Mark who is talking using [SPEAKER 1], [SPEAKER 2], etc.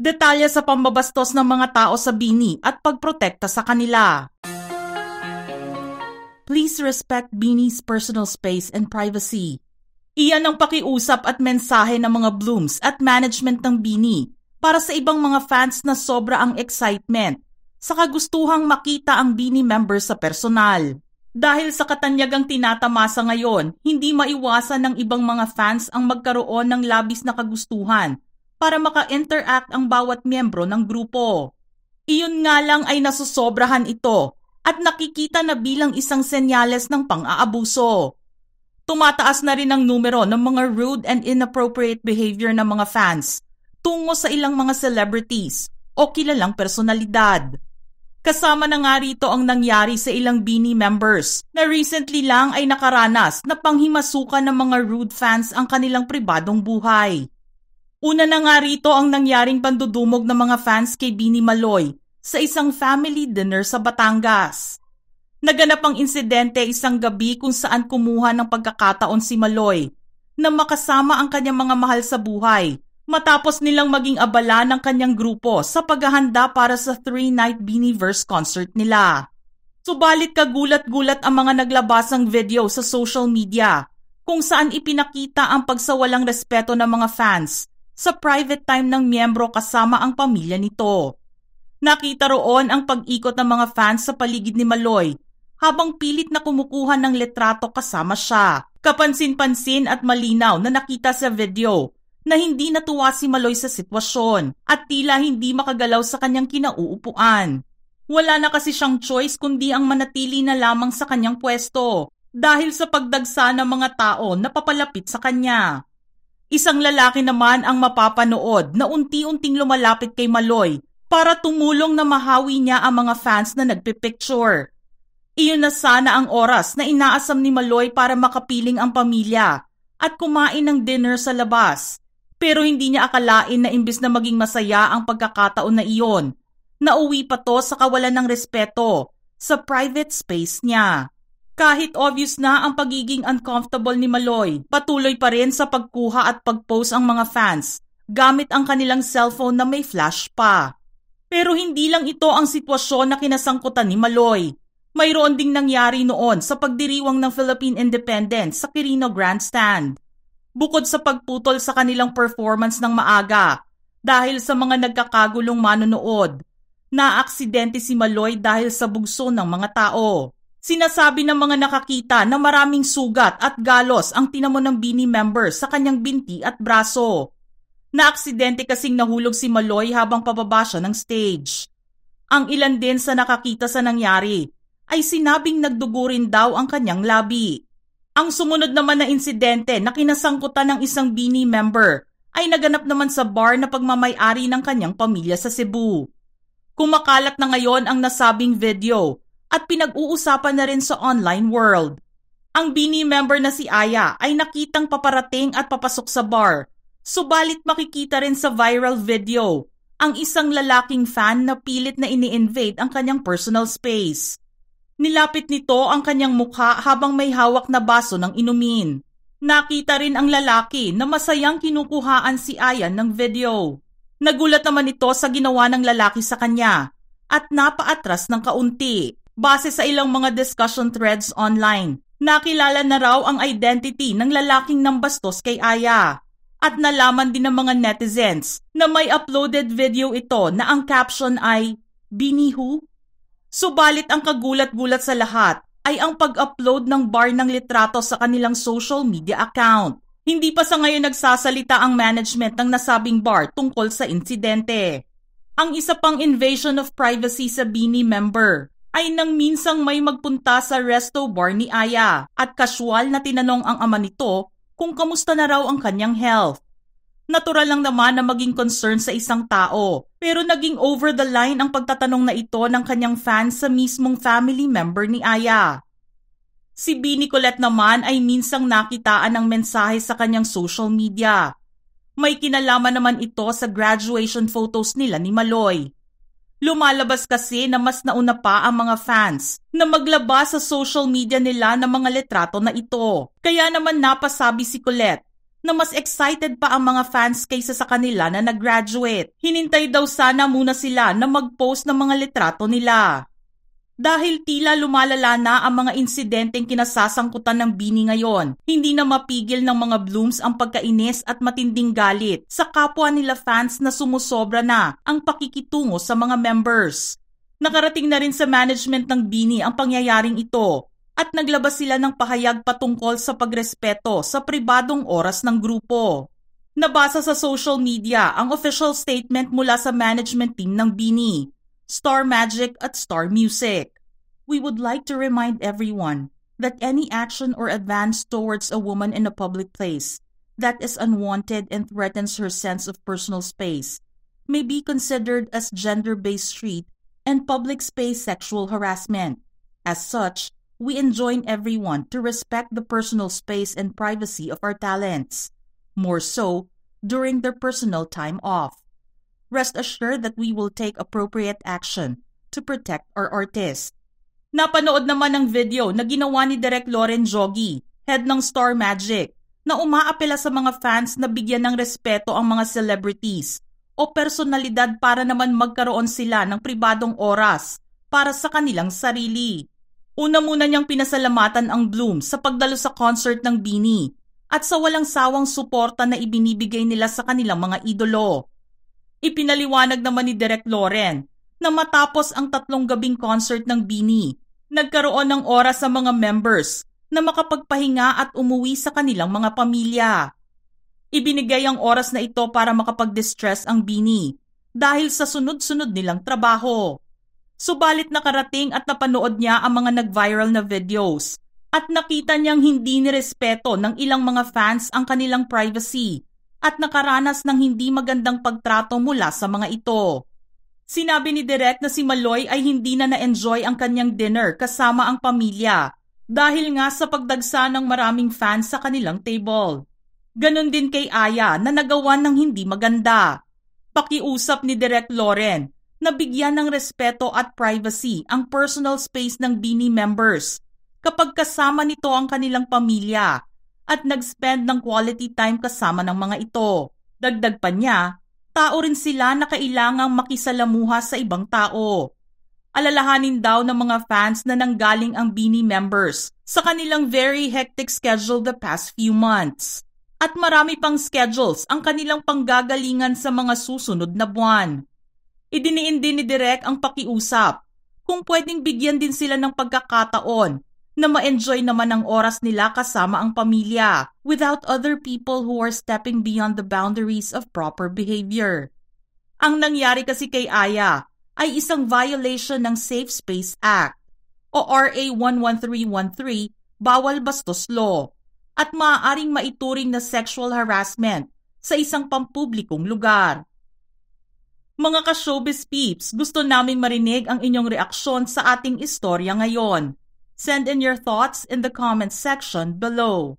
[SPEAKER 1] Detalya sa pambabastos ng mga tao sa bini at pagprotekta sa kanila. Please respect Beanie's personal space and privacy. Iyan ang pakiusap at mensahe ng mga Blooms at management ng bini para sa ibang mga fans na sobra ang excitement sa kagustuhang makita ang bini member sa personal. Dahil sa katanyagang tinatamasa ngayon, hindi maiwasan ng ibang mga fans ang magkaroon ng labis na kagustuhan para maka-interact ang bawat miyembro ng grupo. Iyon nga lang ay nasusobrahan ito at nakikita na bilang isang senyales ng pang-aabuso. Tumataas na rin ang numero ng mga rude and inappropriate behavior ng mga fans tungo sa ilang mga celebrities o kilalang personalidad. Kasama na nga rito ang nangyari sa ilang Beanie members na recently lang ay nakaranas na panghimasukan ng mga rude fans ang kanilang pribadong buhay. Una na nga rito ang nangyaring pandudumog ng mga fans kay Bini Maloy sa isang family dinner sa Batangas. Naganap ang insidente isang gabi kung saan kumuha ng pagkakataon si Maloy na makasama ang kanyang mga mahal sa buhay matapos nilang maging abala ng kanyang grupo sa paghahanda para sa three-night Biniverse concert nila. Subalit kagulat-gulat ang mga naglabasang video sa social media kung saan ipinakita ang pagsawalang respeto ng mga fans sa private time ng miyembro kasama ang pamilya nito. Nakita roon ang pag-ikot ng mga fans sa paligid ni Maloy habang pilit na kumukuha ng letrato kasama siya. Kapansin-pansin at malinaw na nakita sa video na hindi natuwa si Maloy sa sitwasyon at tila hindi makagalaw sa kanyang kinauupuan. Wala na kasi siyang choice kundi ang manatili na lamang sa kanyang pwesto dahil sa pagdagsa ng mga tao na papalapit sa kanya. Isang lalaki naman ang mapapanood na unti-unting lumalapit kay Maloy para tumulong na mahawi niya ang mga fans na nagpipicture. Iyon na sana ang oras na inaasam ni Maloy para makapiling ang pamilya at kumain ng dinner sa labas. Pero hindi niya akalain na imbis na maging masaya ang pagkakataon na iyon, nauwi pa to sa kawalan ng respeto sa private space niya. Kahit obvious na ang pagiging uncomfortable ni Maloy, patuloy pa rin sa pagkuha at pagpost ang mga fans gamit ang kanilang cellphone na may flash pa. Pero hindi lang ito ang sitwasyon na kinasangkutan ni Maloy. Mayroon ding nangyari noon sa pagdiriwang ng Philippine Independence sa Quirino Grandstand. Bukod sa pagputol sa kanilang performance ng maaga dahil sa mga nagkakagulong manonood, na aksidente si Maloy dahil sa bugso ng mga tao. Sinasabi ng mga nakakita na maraming sugat at galos ang tinamo ng Bini member sa kanyang binti at braso. Naaksidente kasing nahulog si Maloy habang pababa siya ng stage. Ang ilan din sa nakakita sa nangyari ay sinabing nagdugo rin daw ang kanyang labi. Ang sumunod naman na insidente na kinasangkutan ng isang Bini member ay naganap naman sa bar na pagmamayari ng kanyang pamilya sa Cebu. Kumakalat na ngayon ang nasabing video at pinag-uusapan na rin sa online world. Ang Bini member na si Aya ay nakitang paparating at papasok sa bar, subalit makikita rin sa viral video ang isang lalaking fan na pilit na ini-invade ang kanyang personal space. Nilapit nito ang kanyang mukha habang may hawak na baso ng inumin. Nakita rin ang lalaki na masayang kinukuhaan si Ayan ng video. Nagulat naman ito sa ginawa ng lalaki sa kanya at napaatras ng kaunti base sa ilang mga discussion threads online. Nakilala na raw ang identity ng lalaking ng bastos kay Aya. At nalaman din ng mga netizens na may uploaded video ito na ang caption ay Binihu? Subalit ang kagulat-gulat sa lahat ay ang pag-upload ng bar ng litrato sa kanilang social media account. Hindi pa sa ngayon nagsasalita ang management ng nasabing bar tungkol sa insidente. Ang isa pang invasion of privacy sa Bini member ay nang minsang may magpunta sa resto bar ni Aya at casual na tinanong ang ama nito kung kamusta na raw ang kanyang health. Natural lang naman na maging concern sa isang tao pero naging over the line ang pagtatanong na ito ng kanyang fans sa mismong family member ni Aya. Si B. Nicolette naman ay minsang nakitaan ng mensahe sa kanyang social media. May kinalaman naman ito sa graduation photos nila ni Maloy Lumalabas kasi na mas nauna pa ang mga fans na maglabas sa social media nila ng mga litrato na ito. Kaya naman napasabi si Colette na mas excited pa ang mga fans kaysa sa kanila na nag-graduate. Hinintay daw sana muna sila na mag-post ng mga litrato nila dahil tila lumalala na ang mga insidenteng kinasasangkutan ng Bini ngayon. Hindi na mapigil ng mga Blooms ang pagkainis at matinding galit sa kapwa nila fans na sumusobra na ang pakikitungo sa mga members. Nakarating na rin sa management ng Bini ang pangyayaring ito at naglabas sila ng pahayag patungkol sa pagrespeto sa pribadong oras ng grupo. Nabasa sa social media ang official statement mula sa management team ng Bini Star Magic at Star Music. We would like to remind everyone that any action or advance towards a woman in a public place that is unwanted and threatens her sense of personal space may be considered as gender based street and public space sexual harassment. As such, we enjoin everyone to respect the personal space and privacy of our talents, more so during their personal time off. rest assured that we will take appropriate action to protect our artist. Napanood naman ang video na ginawa ni Direk Loren Jogi, head ng Star Magic, na umaapela sa mga fans na bigyan ng respeto ang mga celebrities o personalidad para naman magkaroon sila ng pribadong oras para sa kanilang sarili. Una muna niyang pinasalamatan ang Bloom sa pagdalo sa concert ng Bini at sa walang sawang suporta na ibinibigay nila sa kanilang mga idolo. Ipinaliwanag naman ni Direk Loren na matapos ang tatlong gabing concert ng Bini, nagkaroon ng oras sa mga members na makapagpahinga at umuwi sa kanilang mga pamilya. Ibinigay ang oras na ito para makapag-distress ang Bini dahil sa sunod-sunod nilang trabaho. Subalit nakarating at napanood niya ang mga nag-viral na videos at nakita niyang hindi nirespeto ng ilang mga fans ang kanilang privacy at nakaranas ng hindi magandang pagtrato mula sa mga ito. Sinabi ni Direk na si Maloy ay hindi na na-enjoy ang kanyang dinner kasama ang pamilya dahil nga sa pagdagsa ng maraming fans sa kanilang table. Ganon din kay Aya na nagawa ng hindi maganda. Pakiusap ni Direk Loren na bigyan ng respeto at privacy ang personal space ng Bini members kapag kasama nito ang kanilang pamilya at nag-spend ng quality time kasama ng mga ito. Dagdag pa niya, tao rin sila na kailangang makisalamuha sa ibang tao. Alalahanin daw ng mga fans na nanggaling ang Beanie members sa kanilang very hectic schedule the past few months. At marami pang schedules ang kanilang panggagalingan sa mga susunod na buwan. Idiniin din ni Direk ang pakiusap kung pwedeng bigyan din sila ng pagkakataon na ma-enjoy naman ang oras nila kasama ang pamilya without other people who are stepping beyond the boundaries of proper behavior. Ang nangyari kasi kay Aya ay isang violation ng Safe Space Act o RA 11313 Bawal Bastos Law at maaaring maituring na sexual harassment sa isang pampublikong lugar. Mga ka-showbiz peeps, gusto naming marinig ang inyong reaksyon sa ating istorya ngayon. Send in your thoughts in the comments section below.